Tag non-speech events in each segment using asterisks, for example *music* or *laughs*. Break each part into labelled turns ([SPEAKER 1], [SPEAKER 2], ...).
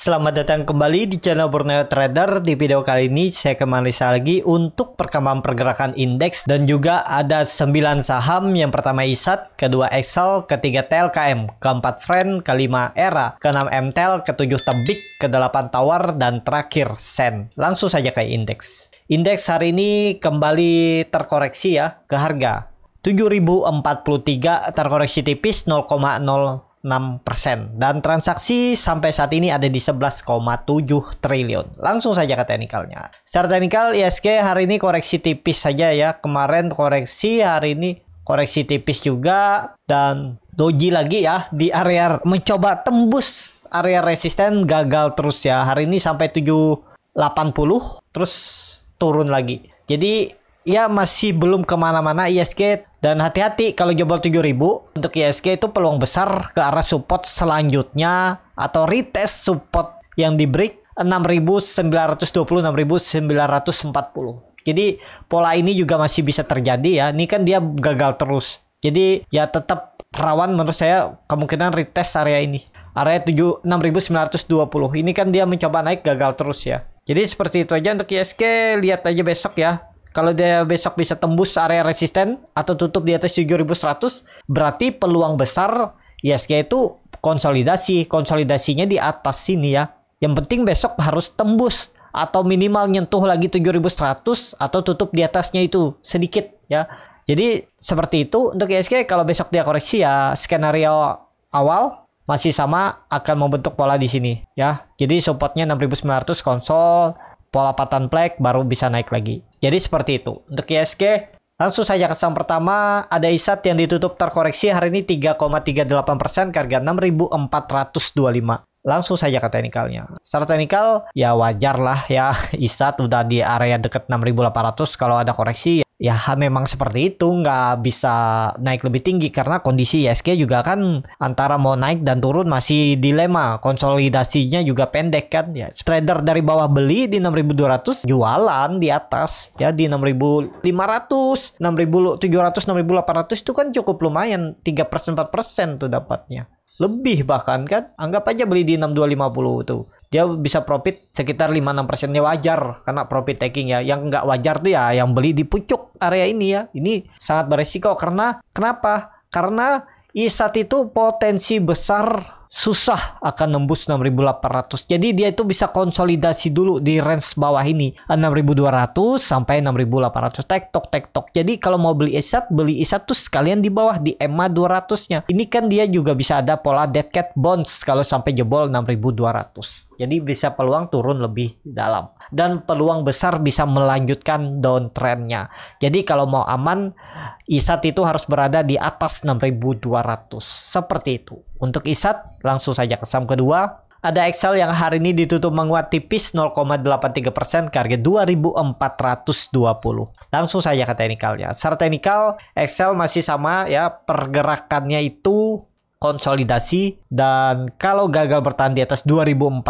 [SPEAKER 1] Selamat datang kembali di channel Borneo Trader. Di video kali ini saya kembali lagi untuk perkembangan pergerakan indeks dan juga ada 9 saham yang pertama ISAT, kedua Excel, ketiga TLKM, keempat Friend, kelima Era, keenam MTEL, ketujuh Tebik, kedelapan Tawar dan terakhir Sen. Langsung saja ke indeks. Indeks hari ini kembali terkoreksi ya ke harga 7043 terkoreksi tipis 6% dan transaksi sampai saat ini ada di 11,7 triliun. Langsung saja ke teknikalnya. Secara teknikal ISG hari ini koreksi tipis saja ya. Kemarin koreksi, hari ini koreksi tipis juga dan doji lagi ya di area mencoba tembus area resisten gagal terus ya. Hari ini sampai 780 terus turun lagi. Jadi ya masih belum kemana-mana ISG dan hati-hati kalau jebol 7000 untuk ISG itu peluang besar ke arah support selanjutnya atau retest support yang di break 6920 6940. Jadi pola ini juga masih bisa terjadi ya. Ini kan dia gagal terus. Jadi ya tetap rawan menurut saya kemungkinan retest area ini. Area dua puluh Ini kan dia mencoba naik gagal terus ya. Jadi seperti itu aja untuk ISG lihat aja besok ya kalau dia besok bisa tembus area resisten atau tutup di atas 7100, berarti peluang besar ISG itu konsolidasi. Konsolidasinya di atas sini ya. Yang penting besok harus tembus atau minimal nyentuh lagi 7100 atau tutup di atasnya itu sedikit ya. Jadi seperti itu untuk ISG e kalau besok dia koreksi ya skenario awal masih sama akan membentuk pola di sini ya. Jadi supportnya 6900 konsol pola pattern plek baru bisa naik lagi. Jadi seperti itu. Untuk ISG langsung saja ke saham pertama ada ISAT yang ditutup terkoreksi hari ini 3,38% harga 6.425. Langsung saja ke teknikalnya. Secara teknikal ya wajar lah ya *laughs* ISAT udah di area deket 6.800 kalau ada koreksi ya ya memang seperti itu nggak bisa naik lebih tinggi karena kondisi ISG juga kan antara mau naik dan turun masih dilema konsolidasinya juga pendek kan ya trader dari bawah beli di 6200 jualan di atas ya di 6500 6700 6800 itu kan cukup lumayan 3% 4% tuh dapatnya lebih bahkan kan anggap aja beli di 6250 tuh dia bisa profit sekitar 5-6 persennya wajar karena profit taking ya yang nggak wajar tuh ya yang beli di pucuk area ini ya ini sangat beresiko karena kenapa karena isat itu potensi besar susah akan nembus 6800 jadi dia itu bisa konsolidasi dulu di range bawah ini 6200 sampai 6800 tektok tektok jadi kalau mau beli isat beli isat tuh sekalian di bawah di EMA 200 nya ini kan dia juga bisa ada pola dead cat bonds kalau sampai jebol 6200 jadi bisa peluang turun lebih dalam dan peluang besar bisa melanjutkan downtrendnya. Jadi kalau mau aman, ISAT itu harus berada di atas 6.200 seperti itu. Untuk ISAT langsung saja ke saham kedua. Ada Excel yang hari ini ditutup menguat tipis 0,83% ke harga 2420. Langsung saja ke teknikalnya. Secara teknikal Excel masih sama ya pergerakannya itu konsolidasi dan kalau gagal bertahan di atas 2400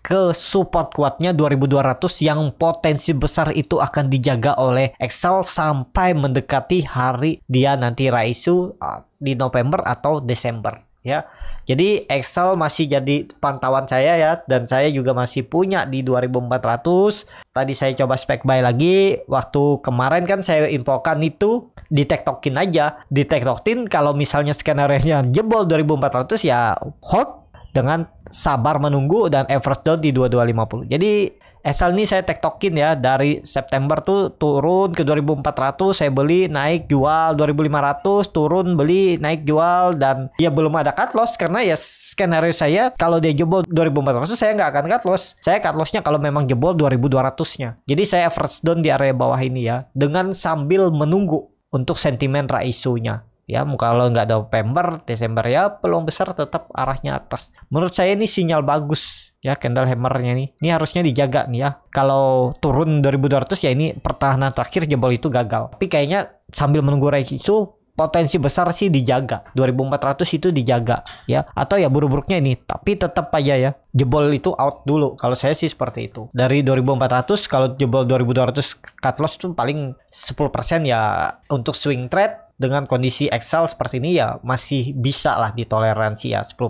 [SPEAKER 1] ke support kuatnya 2200 yang potensi besar itu akan dijaga oleh Excel sampai mendekati hari dia nanti raisu uh, di November atau Desember ya. Jadi Excel masih jadi pantauan saya ya dan saya juga masih punya di 2400. Tadi saya coba spek buy lagi waktu kemarin kan saya infokan itu di tektokin aja, di tektokin kalau misalnya skenario-nya jebol 2400 ya hot dengan sabar menunggu dan average down di 2250. Jadi Esal ini saya tektokin ya dari September tuh turun ke 2400 saya beli naik jual 2500 turun beli naik jual dan ya belum ada cut loss karena ya skenario saya kalau dia jebol 2400 saya nggak akan cut loss saya cut lossnya kalau memang jebol 2200 nya jadi saya average down di area bawah ini ya dengan sambil menunggu untuk sentimen raisunya ya kalau nggak ada November Desember ya peluang besar tetap arahnya atas menurut saya ini sinyal bagus ya candle hammernya nih ini harusnya dijaga nih ya kalau turun 2200 ya ini pertahanan terakhir jebol itu gagal tapi kayaknya sambil menunggu Reikisu potensi besar sih dijaga 2400 itu dijaga ya atau ya buruk-buruknya ini tapi tetap aja ya jebol itu out dulu kalau saya sih seperti itu dari 2400 kalau jebol 2200 cut loss tuh paling 10% ya untuk swing trade dengan kondisi Excel seperti ini ya masih bisa lah ditoleransi ya 10%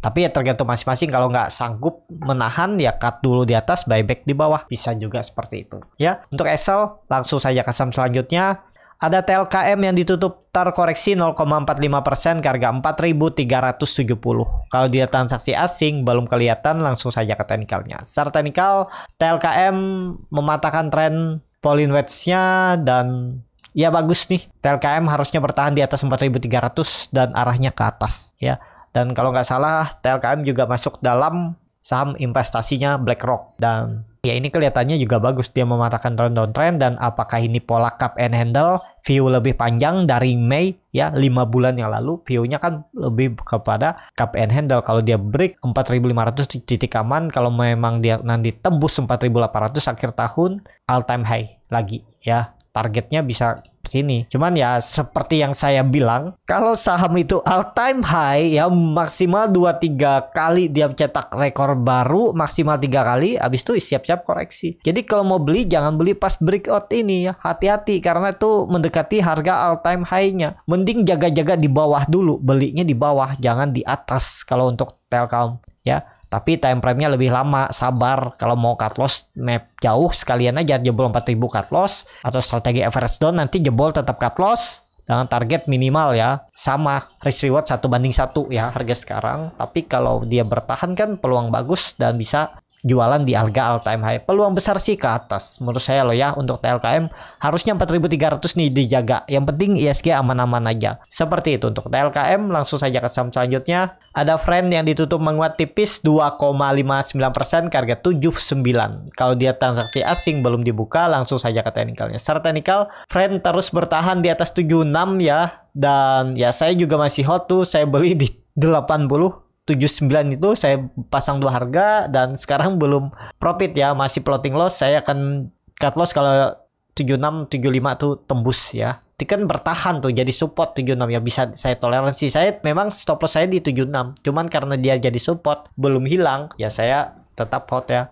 [SPEAKER 1] tapi ya tergantung masing-masing kalau nggak sanggup menahan ya cut dulu di atas buyback di bawah bisa juga seperti itu. Ya untuk Excel langsung saja ke saham selanjutnya ada TLKM yang ditutup terkoreksi 0,45% ke harga 4.370. Kalau dia transaksi asing belum kelihatan langsung saja ke teknikalnya. Secara teknikal TLKM mematahkan tren Pauline Wedge-nya dan ya bagus nih. TLKM harusnya bertahan di atas 4.300 dan arahnya ke atas ya. Dan kalau nggak salah TLKM juga masuk dalam saham investasinya BlackRock dan ya ini kelihatannya juga bagus dia mematahkan trend downtrend dan apakah ini pola cup and handle view lebih panjang dari Mei ya 5 bulan yang lalu view-nya kan lebih kepada cup and handle kalau dia break 4500 titik aman kalau memang dia nanti tembus 4800 akhir tahun all time high lagi ya targetnya bisa sini. Cuman ya seperti yang saya bilang, kalau saham itu all time high ya maksimal 2-3 kali dia cetak rekor baru, maksimal tiga kali, habis itu siap-siap koreksi. Jadi kalau mau beli jangan beli pas breakout ini ya, hati-hati karena itu mendekati harga all time high-nya. Mending jaga-jaga di bawah dulu, belinya di bawah, jangan di atas kalau untuk Telkom ya tapi time frame-nya lebih lama sabar kalau mau cut loss map jauh sekalian aja jebol 4000 cut loss atau strategi average down nanti jebol tetap cut loss dengan target minimal ya sama risk reward satu banding satu ya harga sekarang tapi kalau dia bertahan kan peluang bagus dan bisa jualan di harga all time high. Peluang besar sih ke atas menurut saya loh ya untuk TLKM harusnya 4300 nih dijaga. Yang penting ISG aman-aman aja. Seperti itu untuk TLKM langsung saja ke saham selanjutnya. Ada friend yang ditutup menguat tipis 2,59% ke harga 79. Kalau dia transaksi asing belum dibuka langsung saja ke technicalnya. Secara technical friend terus bertahan di atas 76 ya dan ya saya juga masih hot tuh saya beli di 80 79 itu saya pasang dua harga dan sekarang belum profit ya masih plotting loss saya akan cut loss kalau 76 75 tuh tembus ya kan bertahan tuh jadi support 76 ya bisa saya toleransi saya memang stop loss saya di 76 cuman karena dia jadi support belum hilang ya saya tetap hot ya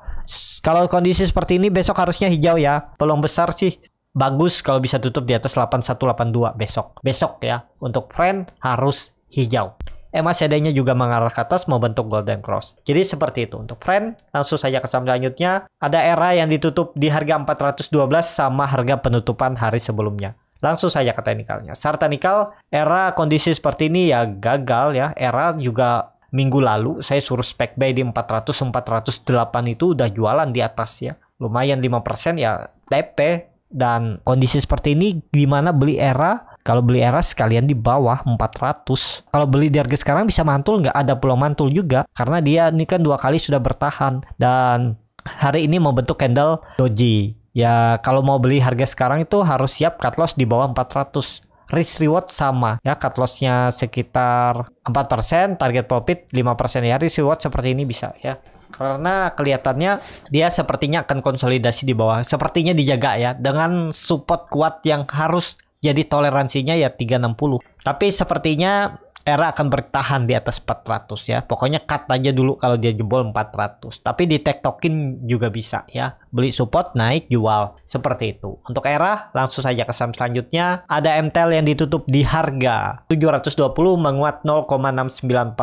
[SPEAKER 1] kalau kondisi seperti ini besok harusnya hijau ya peluang besar sih bagus kalau bisa tutup di atas 8182 besok besok ya untuk friend harus hijau Eh, MACD-nya juga mengarah ke atas mau bentuk golden cross. Jadi seperti itu untuk friend. Langsung saja ke saham selanjutnya. Ada era yang ditutup di harga 412 sama harga penutupan hari sebelumnya. Langsung saja ke teknikalnya. serta nikal era kondisi seperti ini ya gagal ya. Era juga minggu lalu saya suruh spek buy di 400 408 itu udah jualan di atas ya. Lumayan 5% ya TP dan kondisi seperti ini gimana beli era kalau beli era sekalian di bawah 400. Kalau beli di harga sekarang bisa mantul nggak? Ada peluang mantul juga karena dia ini kan dua kali sudah bertahan dan hari ini mau bentuk candle doji. Ya kalau mau beli harga sekarang itu harus siap cut loss di bawah 400 risk reward sama ya cut lossnya sekitar 4% target profit 5% ya risk reward seperti ini bisa ya karena kelihatannya dia sepertinya akan konsolidasi di bawah sepertinya dijaga ya dengan support kuat yang harus jadi toleransinya ya 360. Tapi sepertinya era akan bertahan di atas 400 ya. Pokoknya cut aja dulu kalau dia jebol 400. Tapi di tektokin juga bisa ya. Beli support naik jual seperti itu. Untuk era langsung saja ke saham selanjutnya. Ada MTL yang ditutup di harga 720 menguat 0,69%.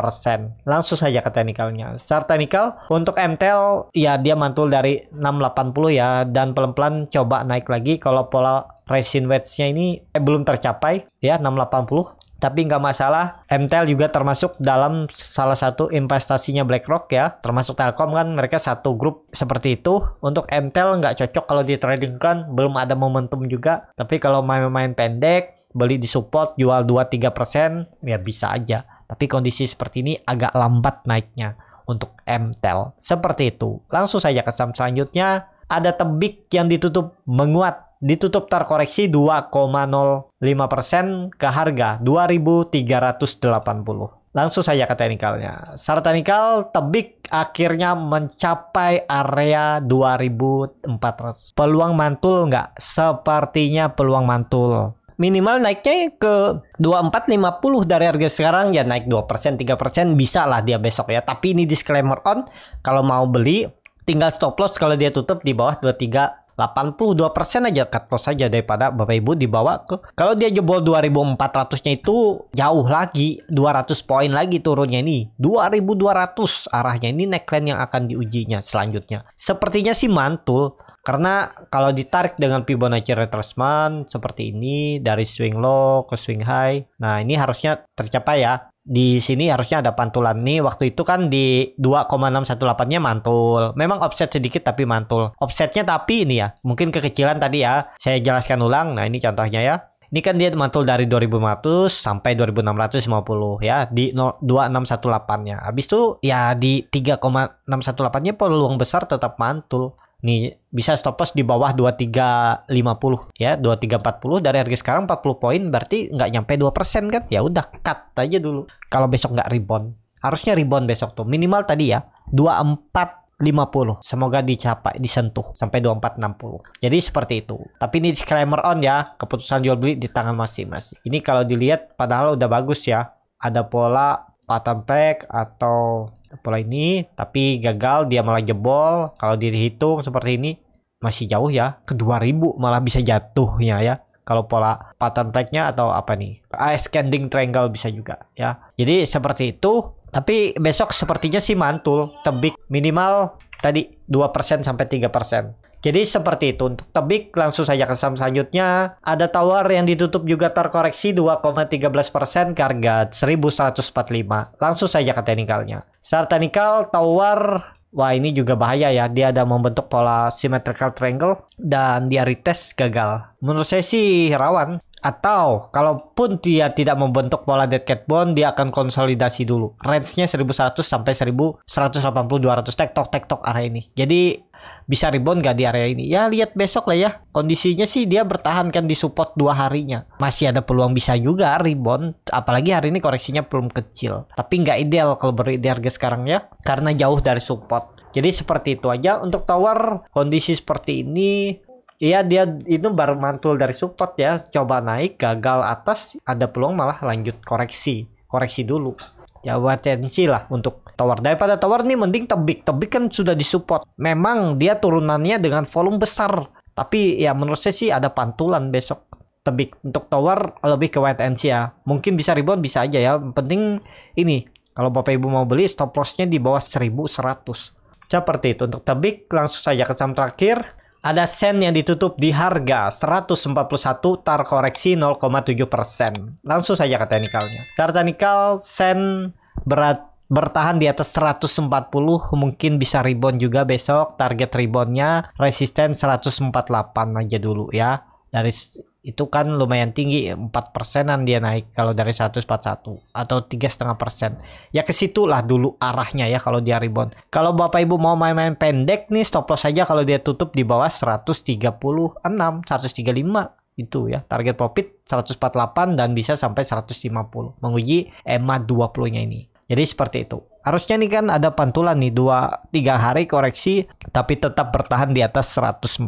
[SPEAKER 1] Langsung saja ke teknikalnya. Secara teknikal untuk MTL ya dia mantul dari 680 ya dan pelan-pelan coba naik lagi kalau pola resin wedge-nya ini eh, belum tercapai ya 680 tapi nggak masalah MTel juga termasuk dalam salah satu investasinya BlackRock ya termasuk Telkom kan mereka satu grup seperti itu untuk MTel nggak cocok kalau di trading kan belum ada momentum juga tapi kalau main-main pendek beli di support jual 2-3% ya bisa aja tapi kondisi seperti ini agak lambat naiknya untuk MTEL seperti itu langsung saja ke saham selanjutnya ada tebik yang ditutup menguat ditutup terkoreksi 2,05% ke harga 2380. Langsung saja ke teknikalnya. Secara teknikal, tebik akhirnya mencapai area 2400. Peluang mantul nggak? Sepertinya peluang mantul. Minimal naiknya ke 2450 dari harga sekarang ya naik 2%, 3% bisa lah dia besok ya. Tapi ini disclaimer on kalau mau beli tinggal stop loss kalau dia tutup di bawah 23 82% aja cut loss aja daripada Bapak Ibu dibawa ke kalau dia jebol 2400-nya itu jauh lagi 200 poin lagi turunnya ini 2200 arahnya ini neckline yang akan diujinya selanjutnya sepertinya sih mantul karena kalau ditarik dengan Fibonacci retracement seperti ini dari swing low ke swing high. Nah, ini harusnya tercapai ya. Di sini harusnya ada pantulan nih. Waktu itu kan di 2,618-nya mantul. Memang offset sedikit tapi mantul. Offsetnya tapi ini ya, mungkin kekecilan tadi ya. Saya jelaskan ulang. Nah, ini contohnya ya. Ini kan dia mantul dari 2500 sampai 2650 ya di 2618-nya. Habis itu ya di 3,618-nya peluang besar tetap mantul. Nih bisa stop loss di bawah 2350 ya, 2340 dari harga sekarang 40 poin berarti nggak nyampe 2% kan? Ya udah cut aja dulu. Kalau besok nggak rebound. Harusnya rebound besok tuh minimal tadi ya 24 50. Semoga dicapai, disentuh sampai 2460. Jadi seperti itu. Tapi ini disclaimer on ya, keputusan jual beli di tangan masing-masing. Ini kalau dilihat padahal udah bagus ya. Ada pola pattern pack atau pola ini tapi gagal dia malah jebol kalau diri hitung seperti ini masih jauh ya ke 2000 malah bisa jatuhnya ya kalau pola pattern breaknya atau apa nih ah, scanning triangle bisa juga ya jadi seperti itu tapi besok sepertinya sih mantul tebik minimal tadi 2% sampai 3% jadi seperti itu untuk tebik langsung saja ke saham selanjutnya. Ada tawar yang ditutup juga terkoreksi 2,13% ke harga 1145. Langsung saja ke teknikalnya. Secara teknikal tawar Wah ini juga bahaya ya, dia ada membentuk pola symmetrical triangle dan dia retest gagal. Menurut saya sih rawan. Atau kalaupun dia tidak membentuk pola dead cat bond, dia akan konsolidasi dulu. Range-nya 1100 sampai 1180 200 tek-tok arah ini. Jadi bisa rebound gak di area ini ya lihat besok lah ya kondisinya sih dia bertahan kan di support dua harinya masih ada peluang bisa juga rebound apalagi hari ini koreksinya belum kecil tapi nggak ideal kalau beri di harga sekarang ya karena jauh dari support jadi seperti itu aja untuk tower kondisi seperti ini Iya dia itu baru mantul dari support ya Coba naik gagal atas ada peluang malah lanjut koreksi Koreksi dulu ya atensi lah untuk tower daripada tower ini mending tebik tebik kan sudah disupport memang dia turunannya dengan volume besar tapi ya menurut saya sih ada pantulan besok tebik untuk tower lebih ke wait and see ya mungkin bisa rebound bisa aja ya penting ini kalau bapak ibu mau beli stop lossnya di bawah 1100 seperti itu untuk tebik langsung saja ke saham terakhir ada sen yang ditutup di harga 141 tar koreksi 0,7%. Langsung saja ke teknikalnya. Tar teknikal sen berat bertahan di atas 140 mungkin bisa rebound juga besok target reboundnya resisten 148 aja dulu ya dari itu kan lumayan tinggi empat persenan dia naik kalau dari 141 atau tiga setengah persen ya ke situlah dulu arahnya ya kalau dia rebound kalau bapak ibu mau main-main pendek nih stop loss aja kalau dia tutup di bawah 136 135 itu ya target profit 148 dan bisa sampai 150 menguji EMA 20 nya ini jadi seperti itu harusnya nih kan ada pantulan nih dua tiga hari koreksi tapi tetap bertahan di atas 140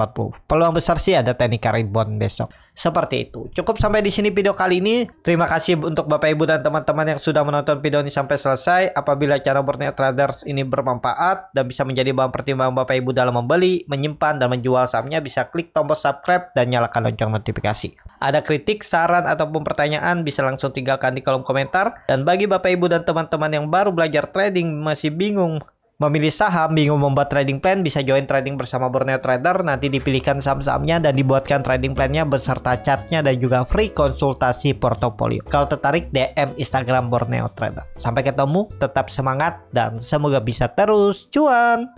[SPEAKER 1] peluang besar sih ada teknik rebound besok seperti itu cukup sampai di sini video kali ini terima kasih untuk bapak ibu dan teman-teman yang sudah menonton video ini sampai selesai apabila cara berniat trader ini bermanfaat dan bisa menjadi bahan pertimbangan bapak ibu dalam membeli menyimpan dan menjual sahamnya bisa klik tombol subscribe dan nyalakan lonceng notifikasi ada kritik saran ataupun pertanyaan bisa langsung tinggalkan di kolom komentar dan bagi bapak ibu dan teman-teman yang baru belajar trade trading, masih bingung memilih saham, bingung membuat trading plan, bisa join trading bersama Borneo Trader. Nanti dipilihkan saham-sahamnya dan dibuatkan trading plannya beserta chartnya dan juga free konsultasi portofolio. Kalau tertarik DM Instagram Borneo Trader. Sampai ketemu, tetap semangat dan semoga bisa terus cuan.